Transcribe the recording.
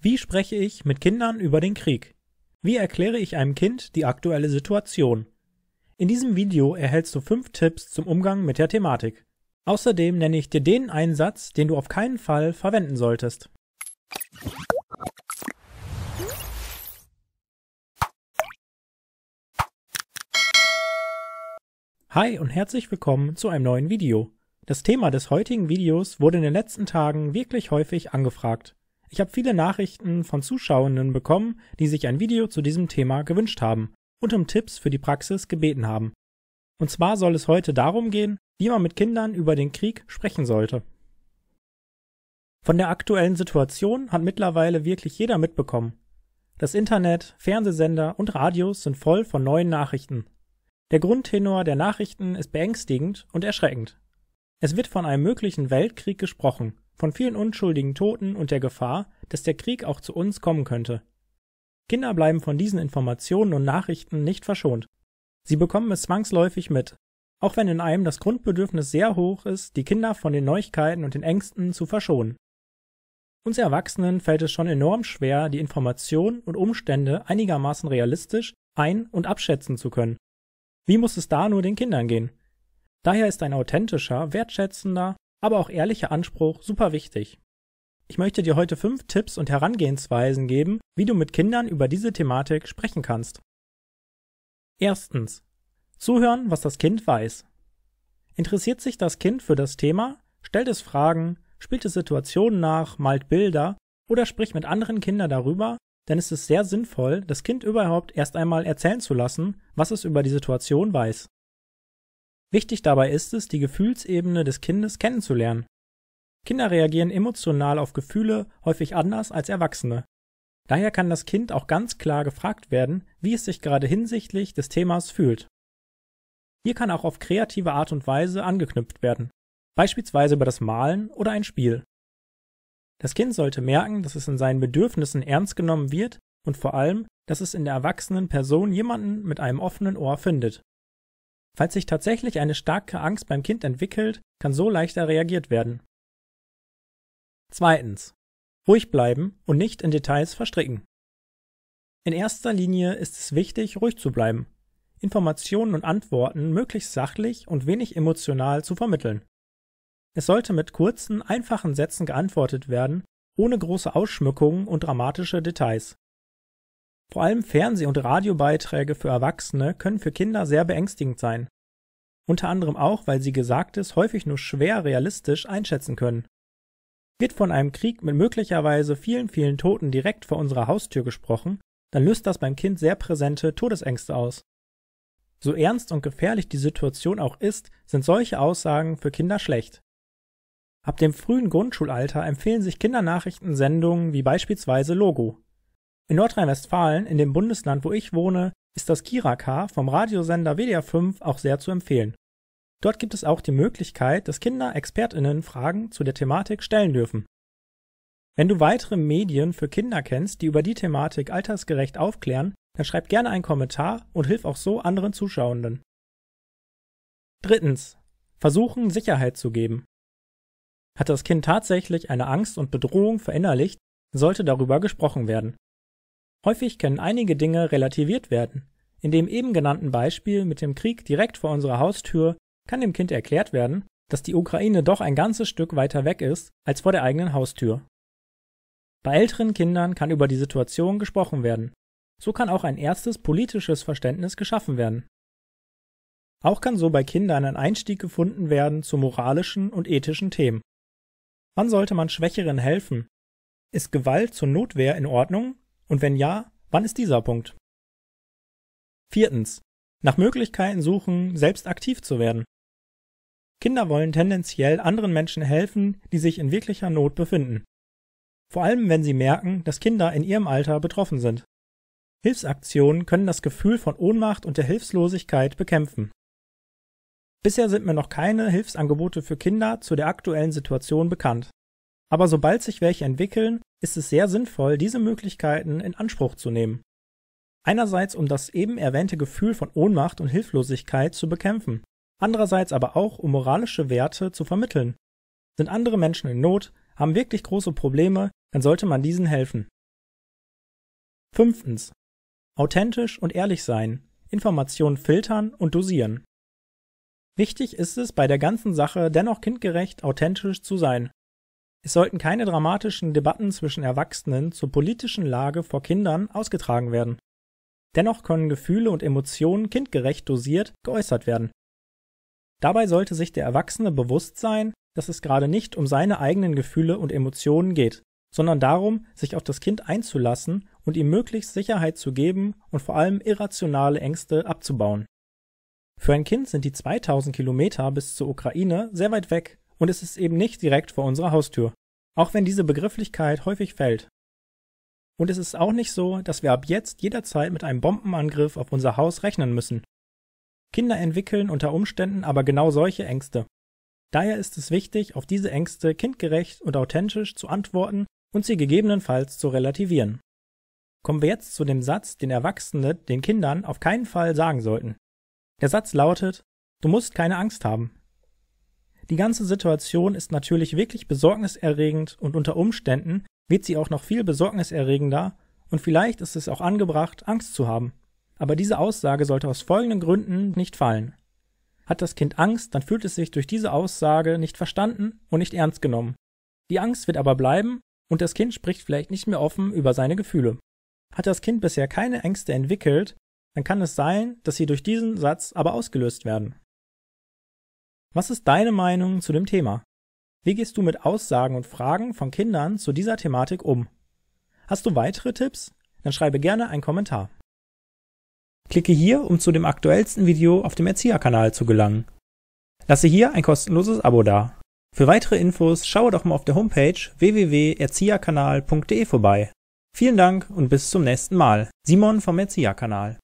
Wie spreche ich mit Kindern über den Krieg? Wie erkläre ich einem Kind die aktuelle Situation? In diesem Video erhältst du fünf Tipps zum Umgang mit der Thematik. Außerdem nenne ich dir den Einsatz, den du auf keinen Fall verwenden solltest. Hi und herzlich willkommen zu einem neuen Video. Das Thema des heutigen Videos wurde in den letzten Tagen wirklich häufig angefragt. Ich habe viele Nachrichten von Zuschauenden bekommen, die sich ein Video zu diesem Thema gewünscht haben und um Tipps für die Praxis gebeten haben. Und zwar soll es heute darum gehen, wie man mit Kindern über den Krieg sprechen sollte. Von der aktuellen Situation hat mittlerweile wirklich jeder mitbekommen. Das Internet, Fernsehsender und Radios sind voll von neuen Nachrichten. Der Grundtenor der Nachrichten ist beängstigend und erschreckend. Es wird von einem möglichen Weltkrieg gesprochen, von vielen unschuldigen Toten und der Gefahr, dass der Krieg auch zu uns kommen könnte. Kinder bleiben von diesen Informationen und Nachrichten nicht verschont. Sie bekommen es zwangsläufig mit, auch wenn in einem das Grundbedürfnis sehr hoch ist, die Kinder von den Neuigkeiten und den Ängsten zu verschonen. Uns Erwachsenen fällt es schon enorm schwer, die Informationen und Umstände einigermaßen realistisch ein- und abschätzen zu können. Wie muss es da nur den Kindern gehen? Daher ist ein authentischer, wertschätzender aber auch ehrlicher Anspruch super wichtig. Ich möchte dir heute fünf Tipps und Herangehensweisen geben, wie du mit Kindern über diese Thematik sprechen kannst. Erstens. Zuhören, was das Kind weiß. Interessiert sich das Kind für das Thema, stellt es Fragen, spielt es Situationen nach, malt Bilder oder spricht mit anderen Kindern darüber, dann ist es sehr sinnvoll, das Kind überhaupt erst einmal erzählen zu lassen, was es über die Situation weiß. Wichtig dabei ist es, die Gefühlsebene des Kindes kennenzulernen. Kinder reagieren emotional auf Gefühle häufig anders als Erwachsene. Daher kann das Kind auch ganz klar gefragt werden, wie es sich gerade hinsichtlich des Themas fühlt. Hier kann auch auf kreative Art und Weise angeknüpft werden, beispielsweise über das Malen oder ein Spiel. Das Kind sollte merken, dass es in seinen Bedürfnissen ernst genommen wird und vor allem, dass es in der erwachsenen Person jemanden mit einem offenen Ohr findet. Falls sich tatsächlich eine starke Angst beim Kind entwickelt, kann so leichter reagiert werden. Zweitens. Ruhig bleiben und nicht in Details verstricken. In erster Linie ist es wichtig, ruhig zu bleiben, Informationen und Antworten möglichst sachlich und wenig emotional zu vermitteln. Es sollte mit kurzen, einfachen Sätzen geantwortet werden, ohne große Ausschmückungen und dramatische Details. Vor allem Fernseh- und Radiobeiträge für Erwachsene können für Kinder sehr beängstigend sein. Unter anderem auch, weil sie Gesagtes häufig nur schwer realistisch einschätzen können. Wird von einem Krieg mit möglicherweise vielen, vielen Toten direkt vor unserer Haustür gesprochen, dann löst das beim Kind sehr präsente Todesängste aus. So ernst und gefährlich die Situation auch ist, sind solche Aussagen für Kinder schlecht. Ab dem frühen Grundschulalter empfehlen sich Kindernachrichtensendungen wie beispielsweise Logo, in Nordrhein-Westfalen, in dem Bundesland, wo ich wohne, ist das Kira-Car vom Radiosender WDR 5 auch sehr zu empfehlen. Dort gibt es auch die Möglichkeit, dass Kinder ExpertInnen Fragen zu der Thematik stellen dürfen. Wenn du weitere Medien für Kinder kennst, die über die Thematik altersgerecht aufklären, dann schreib gerne einen Kommentar und hilf auch so anderen Zuschauenden. Drittens. Versuchen, Sicherheit zu geben. Hat das Kind tatsächlich eine Angst und Bedrohung verinnerlicht, sollte darüber gesprochen werden. Häufig können einige Dinge relativiert werden. In dem eben genannten Beispiel mit dem Krieg direkt vor unserer Haustür kann dem Kind erklärt werden, dass die Ukraine doch ein ganzes Stück weiter weg ist als vor der eigenen Haustür. Bei älteren Kindern kann über die Situation gesprochen werden. So kann auch ein erstes politisches Verständnis geschaffen werden. Auch kann so bei Kindern ein Einstieg gefunden werden zu moralischen und ethischen Themen. Wann sollte man Schwächeren helfen? Ist Gewalt zur Notwehr in Ordnung und wenn ja, wann ist dieser Punkt? Viertens. Nach Möglichkeiten suchen, selbst aktiv zu werden. Kinder wollen tendenziell anderen Menschen helfen, die sich in wirklicher Not befinden. Vor allem, wenn sie merken, dass Kinder in ihrem Alter betroffen sind. Hilfsaktionen können das Gefühl von Ohnmacht und der Hilflosigkeit bekämpfen. Bisher sind mir noch keine Hilfsangebote für Kinder zu der aktuellen Situation bekannt. Aber sobald sich welche entwickeln, ist es sehr sinnvoll, diese Möglichkeiten in Anspruch zu nehmen. Einerseits, um das eben erwähnte Gefühl von Ohnmacht und Hilflosigkeit zu bekämpfen, andererseits aber auch, um moralische Werte zu vermitteln. Sind andere Menschen in Not, haben wirklich große Probleme, dann sollte man diesen helfen. Fünftens. Authentisch und ehrlich sein, Informationen filtern und dosieren. Wichtig ist es, bei der ganzen Sache dennoch kindgerecht authentisch zu sein. Es sollten keine dramatischen Debatten zwischen Erwachsenen zur politischen Lage vor Kindern ausgetragen werden. Dennoch können Gefühle und Emotionen kindgerecht dosiert geäußert werden. Dabei sollte sich der Erwachsene bewusst sein, dass es gerade nicht um seine eigenen Gefühle und Emotionen geht, sondern darum, sich auf das Kind einzulassen und ihm möglichst Sicherheit zu geben und vor allem irrationale Ängste abzubauen. Für ein Kind sind die 2000 Kilometer bis zur Ukraine sehr weit weg und es ist eben nicht direkt vor unserer Haustür, auch wenn diese Begrifflichkeit häufig fällt. Und es ist auch nicht so, dass wir ab jetzt jederzeit mit einem Bombenangriff auf unser Haus rechnen müssen. Kinder entwickeln unter Umständen aber genau solche Ängste. Daher ist es wichtig, auf diese Ängste kindgerecht und authentisch zu antworten und sie gegebenenfalls zu relativieren. Kommen wir jetzt zu dem Satz, den Erwachsene den Kindern auf keinen Fall sagen sollten. Der Satz lautet, du musst keine Angst haben. Die ganze Situation ist natürlich wirklich besorgniserregend und unter Umständen wird sie auch noch viel besorgniserregender und vielleicht ist es auch angebracht, Angst zu haben. Aber diese Aussage sollte aus folgenden Gründen nicht fallen. Hat das Kind Angst, dann fühlt es sich durch diese Aussage nicht verstanden und nicht ernst genommen. Die Angst wird aber bleiben und das Kind spricht vielleicht nicht mehr offen über seine Gefühle. Hat das Kind bisher keine Ängste entwickelt, dann kann es sein, dass sie durch diesen Satz aber ausgelöst werden. Was ist deine Meinung zu dem Thema? Wie gehst du mit Aussagen und Fragen von Kindern zu dieser Thematik um? Hast du weitere Tipps? Dann schreibe gerne einen Kommentar. Klicke hier, um zu dem aktuellsten Video auf dem Erzieherkanal zu gelangen. Lasse hier ein kostenloses Abo da. Für weitere Infos schaue doch mal auf der Homepage www.erzieherkanal.de vorbei. Vielen Dank und bis zum nächsten Mal. Simon vom Erzieherkanal.